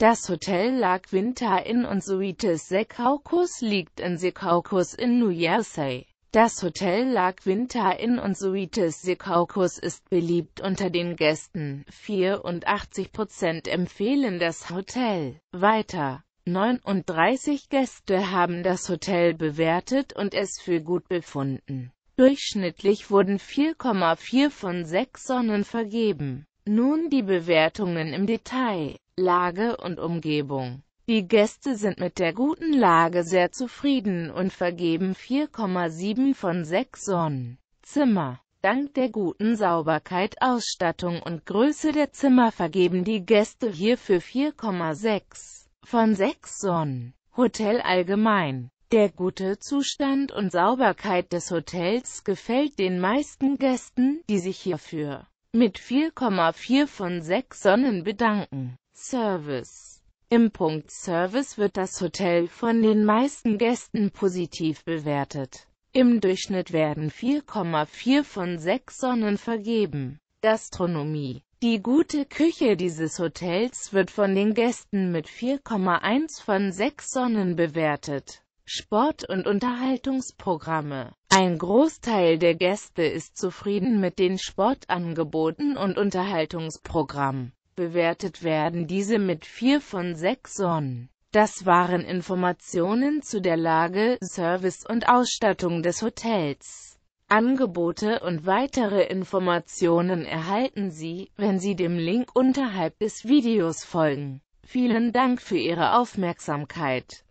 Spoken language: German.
Das Hotel lag Winter in und Suites Secaucus liegt in Secaucus in New Jersey. Das Hotel lag Winter in und Suites Secaucus ist beliebt unter den Gästen. 84% empfehlen das Hotel. Weiter. 39 Gäste haben das Hotel bewertet und es für gut befunden. Durchschnittlich wurden 4,4 von 6 Sonnen vergeben. Nun die Bewertungen im Detail, Lage und Umgebung. Die Gäste sind mit der guten Lage sehr zufrieden und vergeben 4,7 von 6 Sonnen. Zimmer. Dank der guten Sauberkeit, Ausstattung und Größe der Zimmer vergeben die Gäste hierfür 4,6 von 6 Sonnen. Hotel allgemein. Der gute Zustand und Sauberkeit des Hotels gefällt den meisten Gästen, die sich hierfür mit 4,4 von 6 Sonnen bedanken. Service Im Punkt Service wird das Hotel von den meisten Gästen positiv bewertet. Im Durchschnitt werden 4,4 von 6 Sonnen vergeben. Gastronomie die gute Küche dieses Hotels wird von den Gästen mit 4,1 von 6 Sonnen bewertet. Sport- und Unterhaltungsprogramme. Ein Großteil der Gäste ist zufrieden mit den Sportangeboten und Unterhaltungsprogrammen. Bewertet werden diese mit 4 von 6 Sonnen. Das waren Informationen zu der Lage, Service und Ausstattung des Hotels. Angebote und weitere Informationen erhalten Sie, wenn Sie dem Link unterhalb des Videos folgen. Vielen Dank für Ihre Aufmerksamkeit.